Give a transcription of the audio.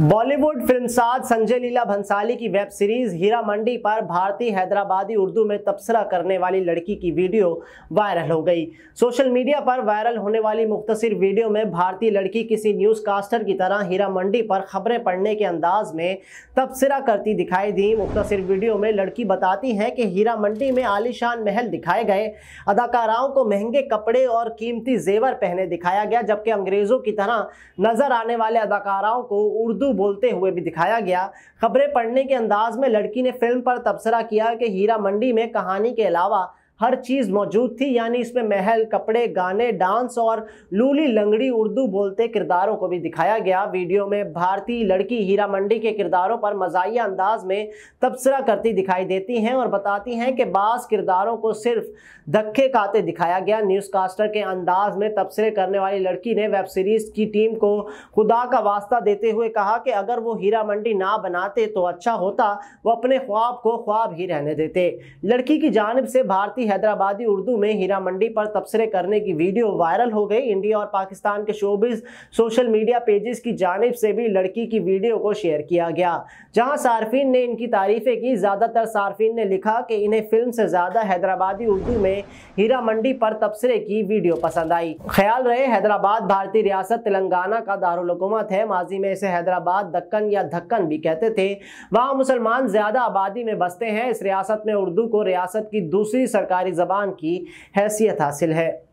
बॉलीवुड फिल्मसाज संजय लीला भंसाली की web series हीरा मंडी पर भारतीय हैदराबादी उर्दू में तबसरा करने वाली लड़की की वीडियो वायरल हो गई सोशल मीडिया पर वायरल होने वाली मुख्तर वीडियो में भारतीय लड़की किसी न्यूज़ कास्टर की तरह हीरा मंडी पर खबरें पढ़ने के अंदाज में तबसरा करती दिखाई दी मुख्तर वीडियो में लड़की बताती है कि हीरा मंडी में आलिशान महल दिखाए गए अदाकाराओं को महंगे कपड़े और कीमती जेवर पहने दिखाया गया जबकि अंग्रेज़ों की तरह नज़र आने वाले अदाकाराओं को उर्दू उर्दू बोलते हुए भी दिखाया गया खबरें पढ़ने के अंदाज में लड़की ने फिल्म पर तबसरा किया कि हीरा मंडी में कहानी के अलावा हर चीज़ मौजूद थी यानी इसमें महल कपड़े गाने डांस और लूली लंगड़ी उर्दू बोलते किरदारों को भी दिखाया गया वीडियो में भारतीय लड़की हीरा मंडी के किरदारों पर मजाहिया अंदाज में तबसरा करती दिखाई देती हैं और बताती हैं कि बास किरदारों को सिर्फ धक्के खाते दिखाया गया न्यूज़कास्टर के अंदाज में तबसरे करने वाली लड़की ने वेब सीरीज़ की टीम को खुदा का वास्ता देते हुए कहा कि अगर वो हीरा मंडी ना बनाते तो अच्छा होता वो अपने ख्वाब को ख्वाब ही रहने देते लड़की की जानब से भारतीय हैदराबादी उर्दू में हीरा मंडी पर तबसरे करने की वीडियो वायरल हो गई इंडिया और पाकिस्तान के शोबिज सोशल मीडिया पेजेस की जानब से भी लड़की की वीडियो को शेयर किया गया जहां सार्फिन ने इनकी तारीफें की ज़्यादातर सार्फिन ने लिखा कि इन्हें फिल्म से ज़्यादा हैदराबादी उर्दू में हीरा मंडी पर तबसरे की वीडियो पसंद आई ख्याल रहे हैदराबाद भारतीय रियासत तेलंगाना का दारकूमत है माजी में इसे हैदराबाद दक्कन या धक्कन भी कहते थे वहाँ मुसलमान ज़्यादा आबादी में बसते हैं इस रियासत में उर्दू को रियासत की दूसरी सरकार सरकारी ज़बान की हैसियत हासिल है